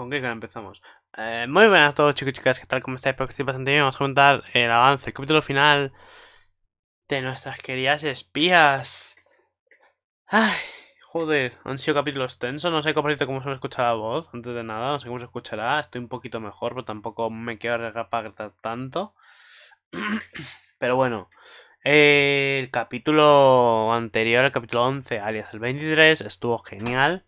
¿Con qué empezamos? Eh, muy buenas a todos chicos y chicas, ¿qué tal? ¿Cómo estáis? Espero que estéis bastante bien. Vamos a comentar el avance, el capítulo final de nuestras queridas espías. Ay, joder, han sido capítulos tensos. No sé cómo, cómo se me escucha la voz, antes de nada. No sé cómo se escuchará. Estoy un poquito mejor, pero tampoco me quiero arreglar para gritar tanto. pero bueno, el capítulo anterior, el capítulo 11, alias el 23, estuvo genial.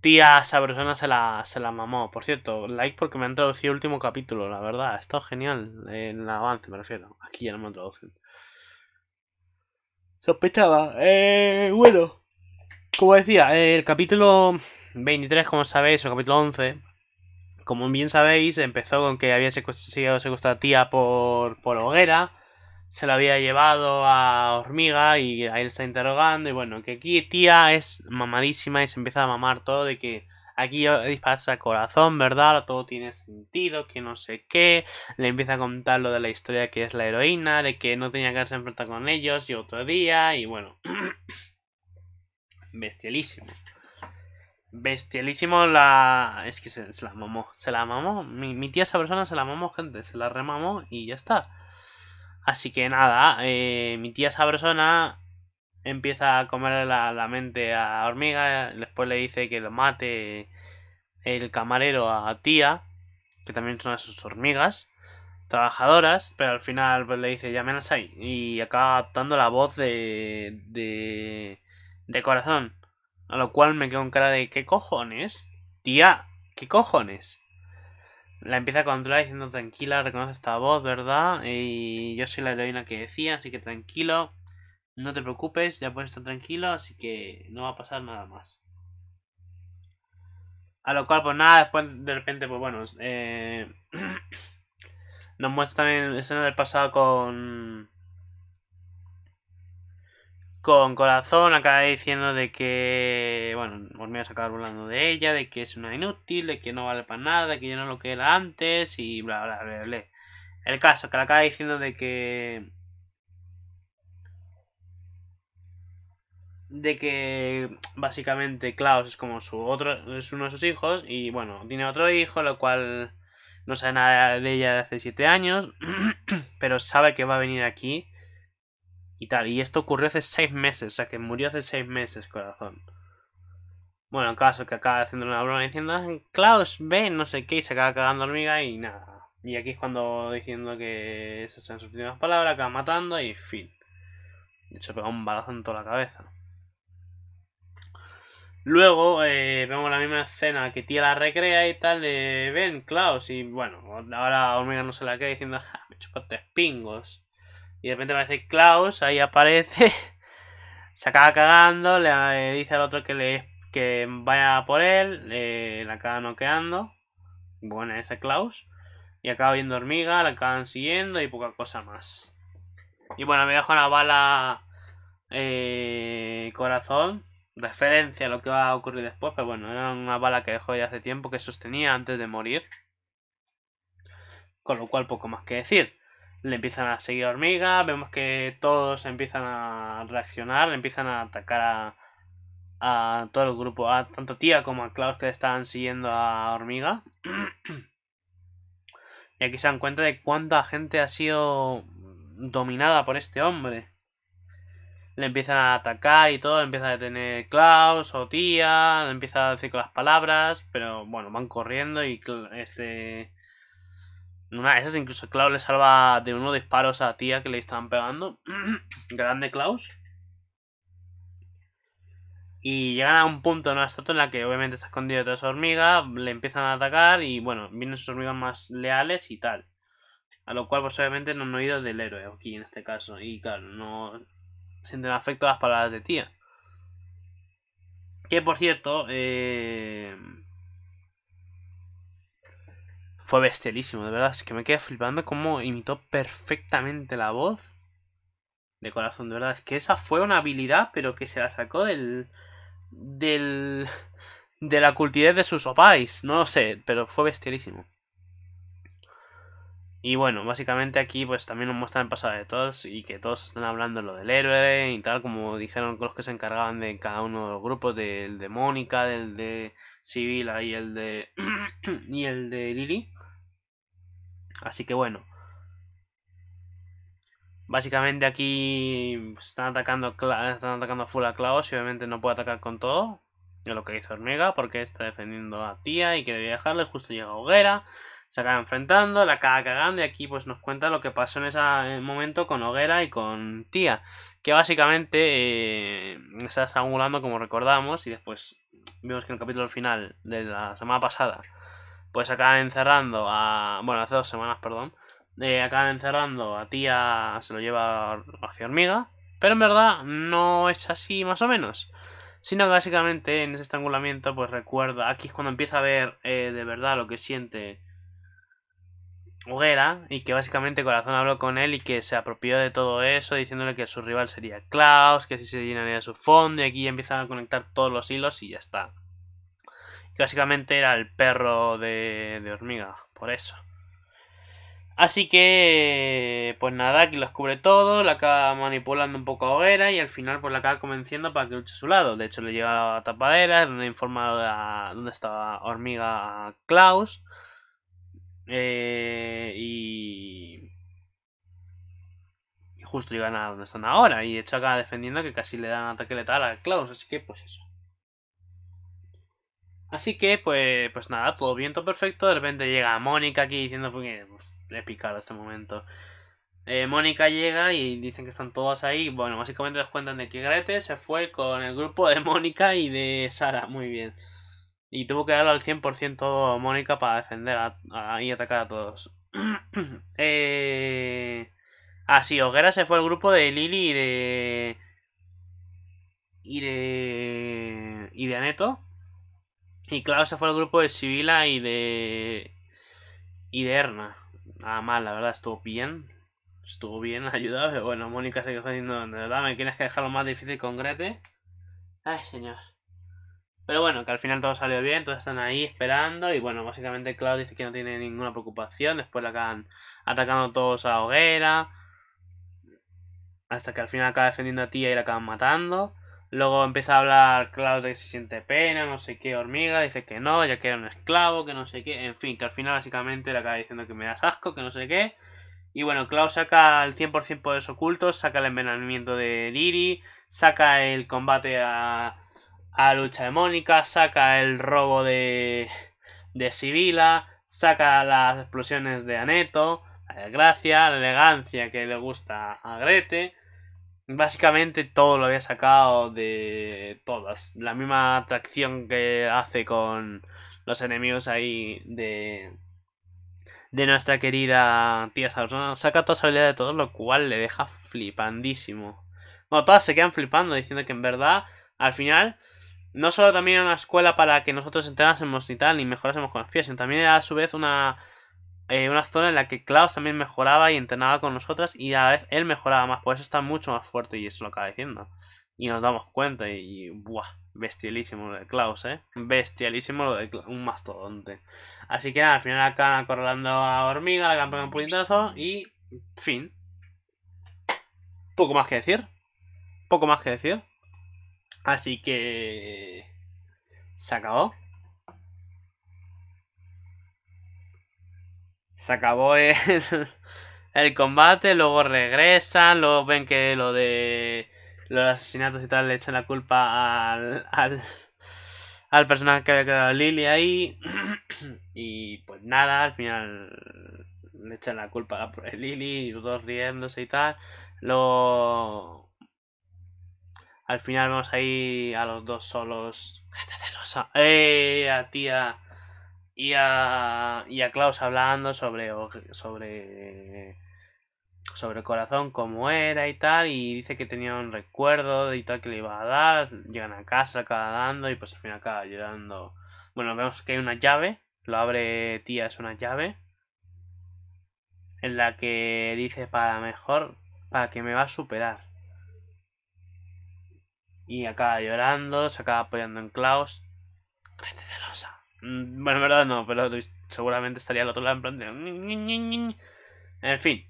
Tía, esa persona se la, se la mamó. Por cierto, like porque me han traducido el último capítulo, la verdad. Ha estado genial. En el avance, me refiero. Aquí ya no me han Sospechaba. Eh, bueno. Como decía, el capítulo 23, como sabéis, o el capítulo 11. Como bien sabéis, empezó con que había secuestrado secuestrada tía por, por Hoguera se la había llevado a Hormiga y ahí le está interrogando. Y bueno, que aquí tía es mamadísima y se empieza a mamar todo de que aquí pasa corazón, ¿verdad? Todo tiene sentido, que no sé qué. Le empieza a contar lo de la historia que es la heroína, de que no tenía que haberse enfrentado con ellos y otro día. Y bueno, bestialísimo. Bestialísimo la... Es que se, la mamó. Se la mamó. Mi, mi tía esa persona se la mamó, gente. Se la remamó y ya está. Así que nada, eh, mi tía sabrosona empieza a comer la, la, mente a hormiga, después le dice que lo mate el camarero a tía, que también son sus hormigas trabajadoras, pero al final pues, le dice llámenos ahí y acaba adaptando la voz de, de, de corazón, a lo cual me quedo en cara de ¿qué cojones? Tía, ¿qué cojones? la empieza con controlar diciendo tranquila, reconoce esta voz, ¿verdad? Y yo soy la heroína que decía, así que tranquilo, no te preocupes, ya puedes estar tranquilo, así que no va a pasar nada más. A lo cual, pues nada, después de repente, pues bueno, eh, nos muestra también escena del pasado con con corazón acaba diciendo de que, bueno, a acabar hablando de ella, de que es una inútil, de que no vale para nada, que ya no lo que era antes y bla, bla, bla, bla. El caso, que le acaba diciendo de que... De que básicamente Klaus es como su otro, es uno de sus hijos y bueno, tiene otro hijo, lo cual no sabe nada de ella de hace 7 años, pero sabe que va a venir aquí y tal. Y esto ocurrió hace seis meses, o sea que murió hace seis meses, corazón. Bueno, en caso que acaba haciendo una broma diciendo, ah, Klaus, ven, no sé qué, y se acaba cagando hormiga y nada. Y aquí es cuando diciendo que esas son sus últimas palabras, acaba matando y fin. De hecho, pega un balazo en toda la cabeza. Luego eh, vemos la misma escena que tía la recrea y tal, eh, ven, Klaus, y bueno, ahora hormiga no se la queda diciendo, me chupaste pingos. Y de repente aparece Klaus, ahí aparece. se acaba cagando, le dice al otro que le que vaya por él, le la acaba noqueando. bueno esa Klaus. Y acaba viendo hormiga, la acaban siguiendo y poca cosa más. Y bueno, me deja una bala eh, corazón. Referencia a lo que va a ocurrir después, pero bueno, era una bala que dejó ya hace tiempo que sostenía antes de morir. Con lo cual, poco más que decir le empiezan a seguir hormiga, vemos que todos empiezan a reaccionar, le empiezan a atacar a, todo el grupo, a tanto Tía como a Klaus que le estaban siguiendo a hormiga. y aquí se dan cuenta de cuánta gente ha sido dominada por este hombre. Le empiezan a atacar y todo, empieza a detener Klaus o Tía, le empieza a decir con las palabras, pero bueno, van corriendo y este una esas incluso Klaus le salva de unos disparos a tía que le estaban pegando. Grande Klaus. Y llegan a un punto en en la que obviamente está escondido toda esa hormiga, le empiezan a atacar y bueno, vienen sus hormigas más leales y tal. A lo cual pues obviamente no han oído del héroe aquí en este caso. Y claro, no sienten afecto a las palabras de tía. Que por cierto, eh fue bestialísimo, de verdad. Es que me quedé flipando cómo imitó perfectamente la voz. De corazón, de verdad. Es que esa fue una habilidad, pero que se la sacó del. del. de la cultidez de sus opais. No lo sé, pero fue bestialísimo. Y bueno, básicamente aquí pues también nos muestran el pasado de todos y que todos están hablando lo del héroe y tal, como dijeron los que se encargaban de cada uno de los grupos, del de Mónica, del de Sibila y el de y el de Lili. Así que bueno. Básicamente aquí están atacando, están atacando full a Klaus y obviamente no puede atacar con todo. yo lo que hizo Hormiga porque está defendiendo a Tía y que debía dejarle. Justo llega Hoguera, se acaba enfrentando, la acaba cagando y aquí pues nos cuenta lo que pasó en ese momento con Hoguera y con Tía. Que básicamente eh, está sangulando como recordamos y después vimos que en el capítulo final de la semana pasada pues acaban encerrando a... Bueno, hace dos semanas, perdón. Eh, acaban encerrando a tía, se lo lleva hacia hormiga. Pero en verdad no es así más o menos. Sino que básicamente en ese estrangulamiento pues recuerda, aquí es cuando empieza a ver eh, de verdad lo que siente Hoguera y que básicamente Corazón habló con él y que se apropió de todo eso diciéndole que su rival sería Klaus, que así se llenaría su fondo y aquí ya empiezan a conectar todos los hilos y ya está que básicamente era el perro de, de hormiga, por eso. Así que, pues nada, aquí los cubre todo, la acaba manipulando un poco a Hoguera y al final pues la acaba convenciendo para que luche a su lado. De hecho le lleva a la tapadera, donde informa a, donde estaba Hormiga Klaus. Eh, y... y... justo llegan a donde están ahora y de hecho acaba defendiendo que casi le dan ataque letal a Klaus, así que pues eso. Así que, pues, pues nada, todo viento perfecto. De repente llega Mónica aquí diciendo, porque pues, le he picado este momento. Eh, Mónica llega y dicen que están todas ahí. Bueno, básicamente les cuentan de que Grete se fue con el grupo de Mónica y de Sara. Muy bien. Y tuvo que darlo al 100% Mónica para defender y atacar a todos. eh... Ah, sí, Hoguera se fue al grupo de Lili y de... Y de... Y de Aneto. Y claro, se fue al grupo de Sibila y de. y de Erna. Nada mal, la verdad, estuvo bien. Estuvo bien Ayudado. pero bueno, Mónica sigue quedó de verdad, me tienes que dejarlo más difícil con Grete. Ay, señor. Pero bueno, que al final todo salió bien, todos están ahí esperando. Y bueno, básicamente Klaus dice que no tiene ninguna preocupación. Después la acaban atacando todos a Hoguera. Hasta que al final acaba defendiendo a Tía y la acaban matando. Luego empieza a hablar, Klaus de que se siente pena, no sé qué, hormiga, dice que no, ya que era un esclavo, que no sé qué, en fin, que al final básicamente le acaba diciendo que me das asco, que no sé qué. Y bueno, Klaus saca el 100% poderes ocultos, saca el envenenamiento de Liri, saca el combate a, a lucha Mónica, saca el robo de, de Sibila, saca las explosiones de Aneto, la desgracia, la elegancia que le gusta a Grete. Básicamente todo lo había sacado de todas. La misma atracción que hace con los enemigos ahí de, de nuestra querida tía Sabrina. Saca todas las habilidades de todos, lo cual le deja flipandísimo. Bueno, todas se quedan flipando diciendo que en verdad, al final, no solo también era una escuela para que nosotros entrenásemos y tal, y mejorásemos con los pies, sino también era a su vez una eh, una zona en la que Klaus también mejoraba y entrenaba con nosotras y a la vez él mejoraba más, por eso está mucho más fuerte y eso lo acaba diciendo. Y nos damos cuenta y, buah, bestialísimo lo de Klaus, ¿eh? Bestialísimo lo de un mastodonte. Así que nada, al final acaban acorralando a Hormiga, la campeona un puñetazo y fin. Poco más que decir. Poco más que decir. Así que... Se acabó. se acabó el, combate, luego regresan, luego ven que lo de los asesinatos y tal le echan la culpa al, personaje que había quedado Lily ahí. Y pues nada, al final le echan la culpa a Lily y los dos riéndose y tal. Luego. Al final vemos ahí a los dos solos. Eh, a tía y a, y Klaus hablando sobre, sobre, sobre el corazón, cómo era y tal, y dice que tenía un recuerdo y tal que le iba a dar, llegan a casa, acaba dando y pues al final acaba llorando. Bueno, vemos que hay una llave, lo abre tía, es una llave, en la que dice para mejor, para que me va a superar. Y acaba llorando, se acaba apoyando en Klaus. Gente celosa. Mm, bueno, en verdad no, pero seguramente estaría al otro lado en plan de... En fin.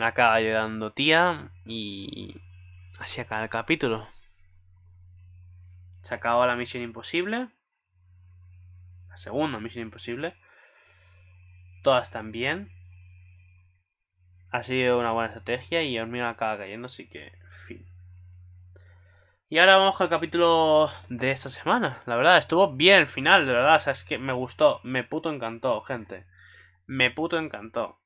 Acaba llegando tía y... Así acaba el capítulo. Se acabó la misión imposible. La segunda misión imposible. Todas están bien. Ha sido una buena estrategia y Hormiga acaba cayendo, así que... Y ahora vamos con el capítulo de esta semana. La verdad, estuvo bien el final, de verdad. O sea, es que me gustó. Me puto encantó, gente. Me puto encantó.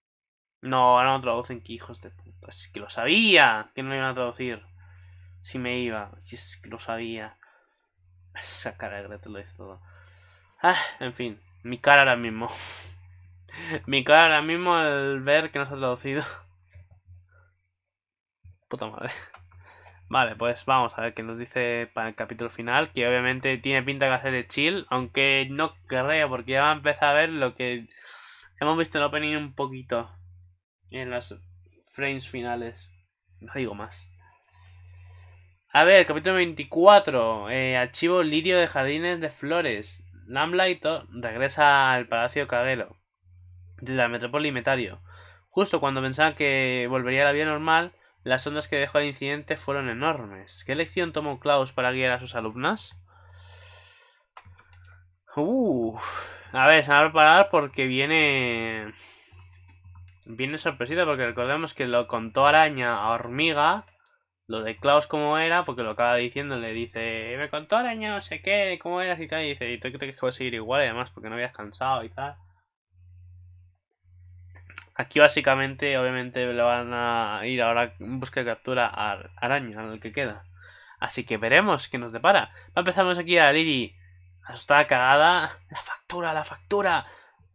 No, ahora no traducen que hijos de puta. Es que lo sabía que no lo iban a traducir. Si me iba. Si es que lo sabía. Esa cara de Gretel lo dice todo. Ah, en fin. Mi cara ahora mismo. mi cara ahora mismo al ver que no se ha traducido. Puta madre. Vale, pues vamos a ver qué nos dice para el capítulo final, que obviamente tiene pinta que hacer de chill, aunque no querría porque ya va a empezar a ver lo que hemos visto en el opening un poquito, en los frames finales, no digo más. A ver, capítulo 24, eh, archivo lirio de jardines de flores. Lamblight regresa al Palacio Caguelo, de la metrópoli Metario. Justo cuando pensaba que volvería a la vida normal, las ondas que dejó el incidente fueron enormes. ¿Qué lección tomó Klaus para guiar a sus alumnas? a ver, se va a preparar porque viene... Viene sorpresita porque recordemos que lo contó Araña a Hormiga. Lo de Klaus como era, porque lo acaba diciendo, le dice, me contó Araña no sé qué, cómo eras y tal. Y dice, y tú que voy a seguir igual y además porque no habías cansado y tal. Aquí básicamente, obviamente, lo van a ir ahora en busca de captura a araño, al que queda. Así que veremos qué nos depara. Empezamos aquí a Liri. Asustada, cagada. La factura, la factura.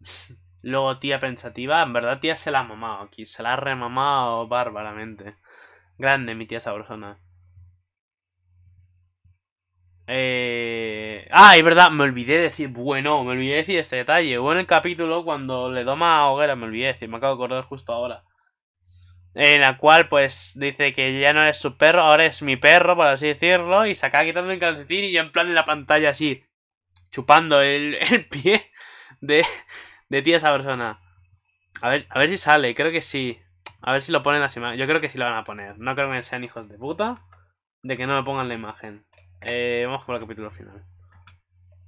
Luego tía pensativa. En verdad tía se la ha mamado aquí. Se la ha remamado bárbaramente. Grande mi tía persona. Eh... Ah, es verdad, me olvidé de decir, bueno, me olvidé de decir este detalle. Hubo en el capítulo cuando le toma a Hoguera, me olvidé de decir, me acabo de acordar justo ahora. En la cual, pues, dice que ya no es su perro, ahora es mi perro, por así decirlo, y se acaba quitando el calcetín y ya en plan en la pantalla así, chupando el, pie de, ti a esa persona. A ver, a ver si sale, creo que sí. A ver si lo ponen las imágenes. Yo creo que sí lo van a poner. No creo que sean hijos de puta de que no me pongan la imagen. Eh, vamos con el capítulo final.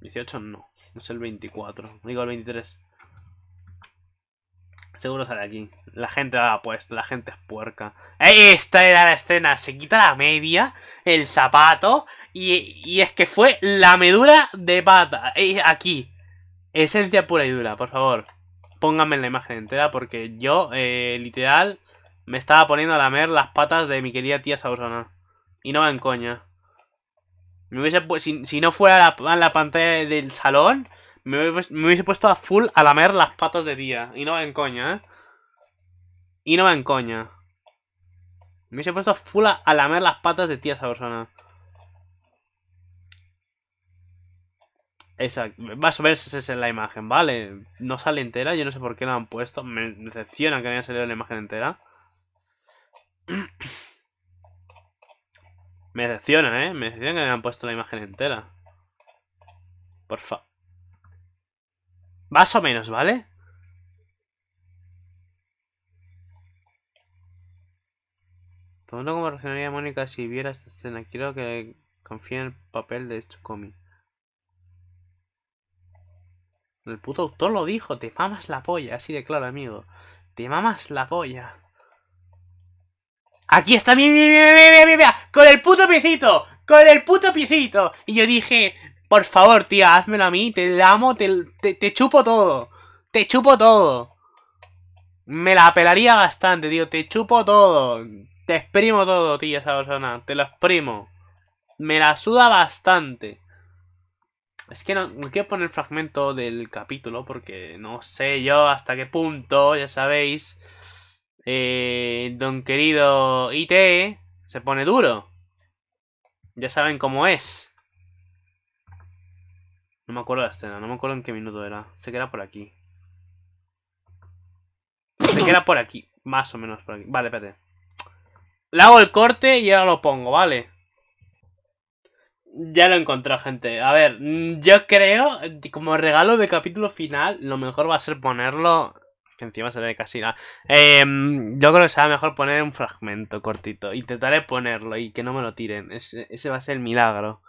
18 no, es el 24, digo el 23. Seguro sale aquí. La gente la la gente es puerca. Esta era la escena. Se quita la media, el zapato, y, es que fue la medura de pata. Aquí. Esencia pura y dura, por favor. Pónganme en la imagen entera porque yo, eh, literal, me estaba poniendo a lamer las patas de mi querida tía Saurona. Y no va en coña. Me si, si, no fuera la, la pantalla del salón, pues, me hubiese, puesto a full a lamer las patas de tía Y no va en coña, ¿eh? Y no va en coña. Me hubiese puesto a full a, lamer las patas de tía esa persona. Esa, más a menos esa es la imagen, ¿vale? No sale entera, yo no sé por qué la han puesto. Me decepciona que no haya salido la imagen entera. Me decepciona, ¿eh? Me decepciona que me han puesto la imagen entera. Porfa. Más o menos, ¿vale? Pregunto cómo reaccionaría Mónica si viera esta escena. Quiero que confíe en el papel de Chukomi. El puto autor lo dijo. Te mamas la polla. Así de claro, amigo. Te mamas la polla aquí está mi, con el puto piecito, con el puto piecito. Y yo dije, por favor, tía, házmelo a mí, te amo, te, chupo todo, te chupo todo. Me la apelaría bastante, tío, te chupo todo, te exprimo todo, tía, esa persona, te lo exprimo. Me la suda bastante. Es que no, no, quiero poner fragmento del capítulo porque no sé yo hasta qué punto, ya sabéis eh, don querido IT se pone duro. Ya saben cómo es. No me acuerdo la escena, no me acuerdo en qué minuto era. Se queda por aquí. Se queda por aquí, más o menos por aquí. Vale, espérate. Le hago el corte y ahora lo pongo, ¿vale? Ya lo encontré, gente. A ver, mm, yo creo, como regalo de capítulo final, lo mejor va a ser ponerlo encima se ve casi nada. Em, yo creo que será mejor poner un fragmento cortito. Intentaré ponerlo y que no me lo tiren. Ese, ese va a ser el milagro.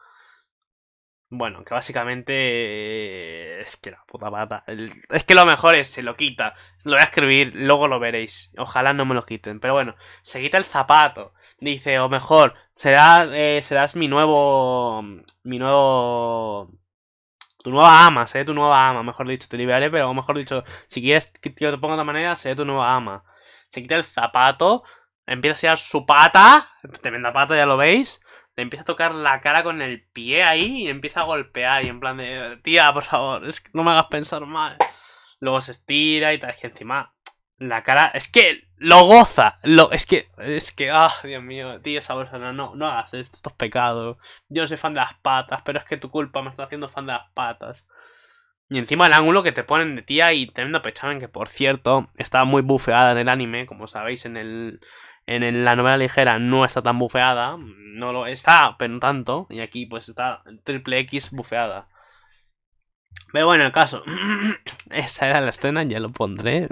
Bueno, que básicamente eh, es que la puta pata. Es que lo mejor es, se lo quita. Lo voy a escribir, luego lo veréis. Ojalá no me lo quiten. Pero bueno, se quita el zapato. Dice, o mejor, será, eh, serás mi nuevo... Mi nuevo tu nueva ama, seré tu nueva ama, mejor dicho, te liberaré, pero mejor dicho, si quieres que te lo ponga de otra manera, seré tu nueva ama. Se quita el zapato, empieza a tirar su pata, tremenda pata, ya lo veis, le empieza a tocar la cara con el pie ahí y empieza a golpear y en plan de, tía, por favor, es que no me hagas pensar mal. Luego se estira y tal, y encima la cara. Es que lo goza. Lo, es que. Es que. Ah, Dios mío. Tío, esa persona. No, no hagas estos pecados. Yo no soy fan de las patas. Pero es que tu culpa me está haciendo fan de las patas. Y encima el ángulo que te ponen de tía y tremendo pechamen. Que por cierto, está muy bufeada en el anime. Como sabéis, en el. En la novela ligera no está tan bufeada. No lo está, pero no tanto. Y aquí pues está triple X bufeada. Pero bueno, el caso. Esa era la escena, ya lo pondré.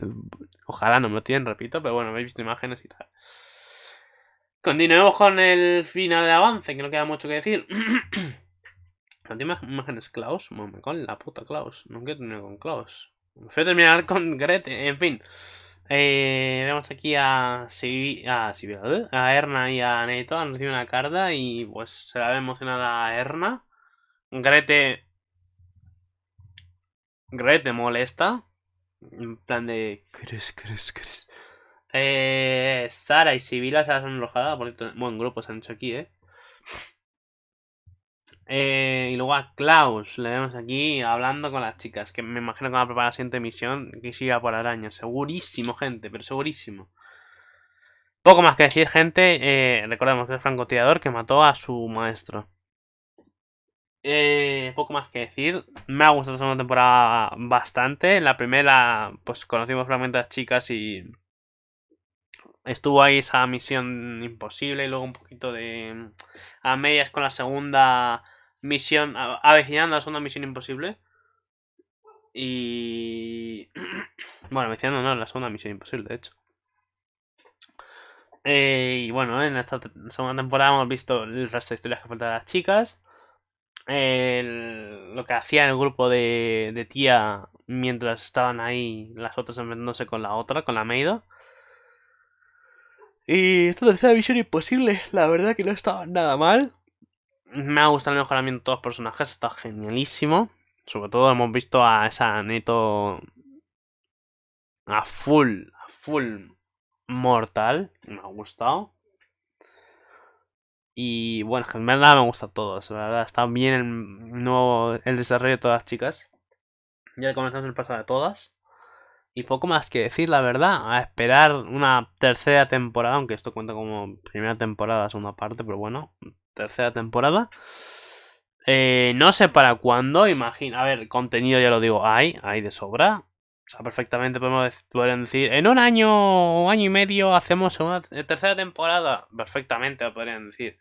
Ojalá no me lo tienen, repito, pero bueno, habéis visto imágenes y tal. Continuemos con el final de avance, que no queda mucho que decir. no tiene imágenes Klaus, con la puta Klaus. Nunca he terminado con Klaus. Me a terminar con Grete, en fin. Eh, vemos aquí a, a, ¿eh? a Erna y a Neto. Han recibido una carta y pues se la ve emocionada a Erna. Grete. Grete molesta. En plan de. ¿Crees, crees, crees? Eh, Sara y Sibila se han enojado. Por buen grupo se han hecho aquí, ¿eh? ¿eh? Y luego a Klaus le vemos aquí hablando con las chicas. Que me imagino que va a preparar la siguiente misión. Que siga por araña. Segurísimo, gente, pero segurísimo. Poco más que decir, gente. Eh, recordemos que es francotirador que mató a su maestro. Eh, poco más que decir. Me ha gustado la segunda temporada bastante. En la primera, pues conocimos realmente a las chicas y. Estuvo ahí esa misión imposible. Y luego un poquito de. Mm, a medias con la segunda misión. Avecinando la segunda misión imposible. Y. Bueno, avecinando no, la segunda misión imposible, de hecho. Eh, y bueno, en esta segunda temporada hemos visto el resto de historias que faltan de las chicas lo que hacía el grupo de, tía mientras estaban ahí las otras enfrentándose con la otra, con la Meido. Y esta tercera visión imposible, la verdad que no estaba nada mal. Me ha gustado el mejoramiento de todos los personajes, está genialísimo. Sobre todo hemos visto a esa Neto a full, a full mortal. Me ha gustado. Y bueno, en verdad me gusta todos. La verdad, está bien el, nuevo, el desarrollo de todas las chicas. Ya comenzamos el pasado de todas. Y poco más que decir, la verdad. A esperar una tercera temporada, aunque esto cuenta como primera temporada, segunda parte, pero bueno, tercera temporada. Eh, no sé para cuándo, imagino. A ver, contenido ya lo digo, hay, hay de sobra sea, perfectamente podemos decir, en un año o año y medio hacemos una tercera temporada. Perfectamente podrían decir.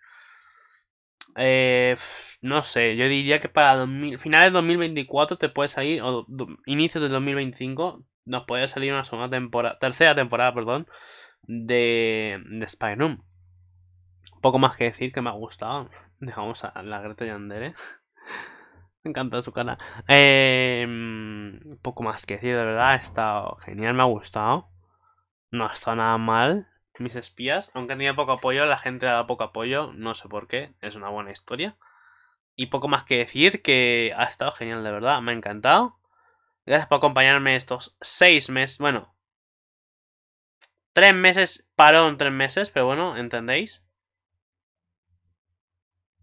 Eh, no sé, yo diría que para finales de 2024 te puede salir, o inicios de 2025, nos puede salir una segunda temporada, tercera temporada, perdón, de, de Spyroom. Poco más que decir que me ha gustado. Dejamos a la Greta Yandere. Me encanta su canal, em, poco más que decir, de verdad. Ha estado genial, me ha gustado. No ha estado nada mal. Mis espías, aunque han tenido poco apoyo, la gente ha dado poco apoyo. No sé por qué. Es una buena historia. Y poco más que decir que ha estado genial, de verdad. Me ha encantado. Gracias por acompañarme estos seis meses. Bueno. Tres meses, en tres meses, pero bueno, entendéis.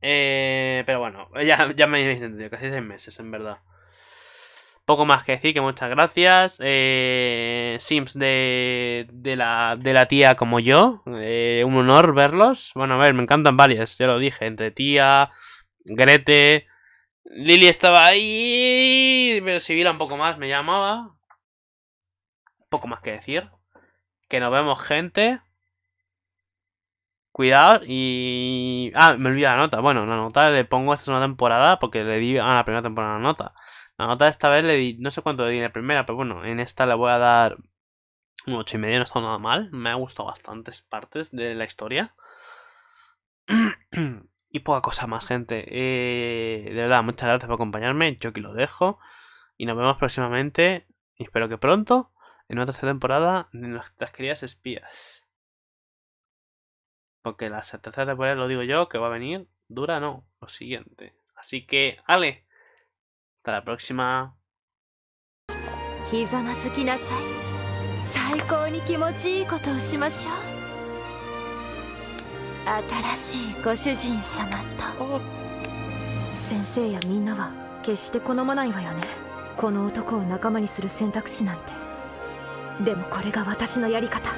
Eh, pero bueno, ya, ya me habéis entendido, casi seis meses, en verdad. Poco más que decir, que muchas gracias. Eh, sims de, la, de la tía como yo, eh, un honor verlos. Bueno, a ver, me encantan varias, ya lo dije, entre tía, Grete. Lili estaba ahí, pero si viera un poco más me llamaba. Poco más que decir. Que nos vemos, gente. Cuidado y... Ah, me olvidé la nota. Bueno, la nota le pongo esta una temporada porque le di a ah, la primera temporada la nota. La nota esta vez le di... No sé cuánto le di en la primera, pero bueno, en esta le voy a dar un 8 y medio, no está nada mal. Me ha gustado bastantes partes de la historia. y poca cosa más, gente. Eh, de verdad, muchas gracias por acompañarme. Yo aquí lo dejo. Y nos vemos próximamente. Y espero que pronto. En otra tercera temporada de nuestras queridas espías. Porque la tercera temporada, lo digo yo, que va a venir, dura no, lo siguiente. Así que, ale, hasta la próxima. ひざまずきなさい最高に気持ちいいことをしましょう新しいご主人様と先生やみんなは決して好まないわよねこの男を仲間にする選択肢なんてでもこれが私のやり方